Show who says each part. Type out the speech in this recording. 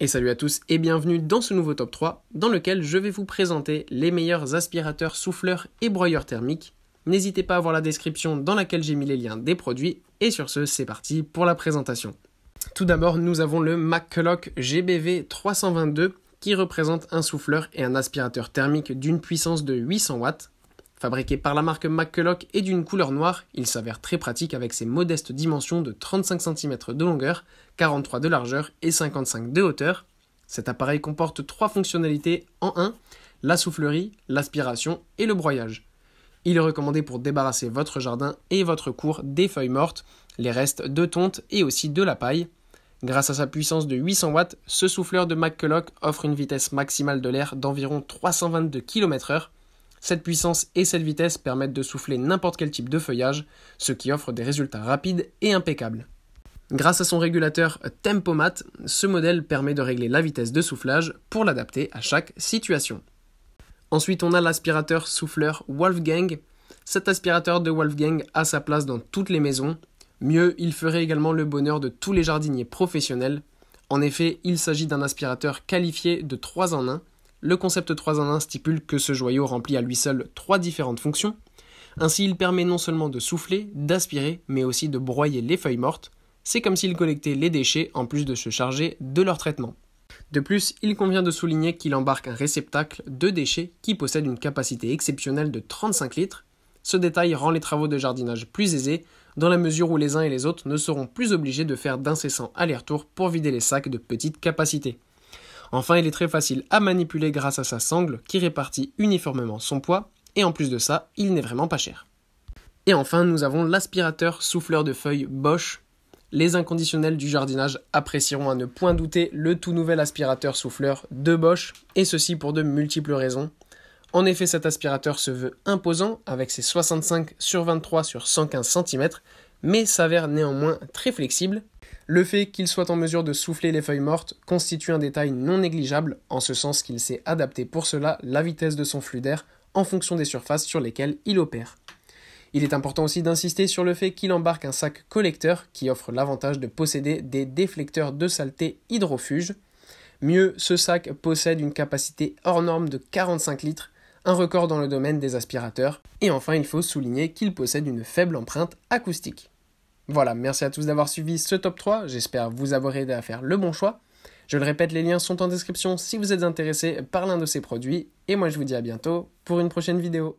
Speaker 1: Et salut à tous et bienvenue dans ce nouveau top 3 dans lequel je vais vous présenter les meilleurs aspirateurs, souffleurs et broyeurs thermiques. N'hésitez pas à voir la description dans laquelle j'ai mis les liens des produits et sur ce c'est parti pour la présentation. Tout d'abord nous avons le McCulloch GBV 322 qui représente un souffleur et un aspirateur thermique d'une puissance de 800 watts Fabriqué par la marque McCulloch et d'une couleur noire, il s'avère très pratique avec ses modestes dimensions de 35 cm de longueur, 43 de largeur et 55 de hauteur. Cet appareil comporte trois fonctionnalités en un, la soufflerie, l'aspiration et le broyage. Il est recommandé pour débarrasser votre jardin et votre cour des feuilles mortes, les restes de tonte et aussi de la paille. Grâce à sa puissance de 800 watts, ce souffleur de McCulloch offre une vitesse maximale de l'air d'environ 322 km/h cette puissance et cette vitesse permettent de souffler n'importe quel type de feuillage, ce qui offre des résultats rapides et impeccables. Grâce à son régulateur Tempomat, ce modèle permet de régler la vitesse de soufflage pour l'adapter à chaque situation. Ensuite, on a l'aspirateur souffleur Wolfgang. Cet aspirateur de Wolfgang a sa place dans toutes les maisons. Mieux, il ferait également le bonheur de tous les jardiniers professionnels. En effet, il s'agit d'un aspirateur qualifié de 3 en 1 le concept 3 en 1 stipule que ce joyau remplit à lui seul trois différentes fonctions. Ainsi, il permet non seulement de souffler, d'aspirer, mais aussi de broyer les feuilles mortes. C'est comme s'il collectait les déchets en plus de se charger de leur traitement. De plus, il convient de souligner qu'il embarque un réceptacle de déchets qui possède une capacité exceptionnelle de 35 litres. Ce détail rend les travaux de jardinage plus aisés, dans la mesure où les uns et les autres ne seront plus obligés de faire d'incessants allers-retours pour vider les sacs de petite capacité. Enfin, il est très facile à manipuler grâce à sa sangle qui répartit uniformément son poids, et en plus de ça, il n'est vraiment pas cher. Et enfin, nous avons l'aspirateur souffleur de feuilles Bosch. Les inconditionnels du jardinage apprécieront à ne point douter le tout nouvel aspirateur souffleur de Bosch, et ceci pour de multiples raisons. En effet, cet aspirateur se veut imposant avec ses 65 sur 23 sur 115 cm, mais s'avère néanmoins très flexible le fait qu'il soit en mesure de souffler les feuilles mortes constitue un détail non négligeable, en ce sens qu'il sait adapter pour cela la vitesse de son flux d'air en fonction des surfaces sur lesquelles il opère. Il est important aussi d'insister sur le fait qu'il embarque un sac collecteur qui offre l'avantage de posséder des déflecteurs de saleté hydrofuges. Mieux, ce sac possède une capacité hors norme de 45 litres, un record dans le domaine des aspirateurs. Et enfin, il faut souligner qu'il possède une faible empreinte acoustique. Voilà, merci à tous d'avoir suivi ce top 3, j'espère vous avoir aidé à faire le bon choix. Je le répète, les liens sont en description si vous êtes intéressé par l'un de ces produits, et moi je vous dis à bientôt pour une prochaine vidéo.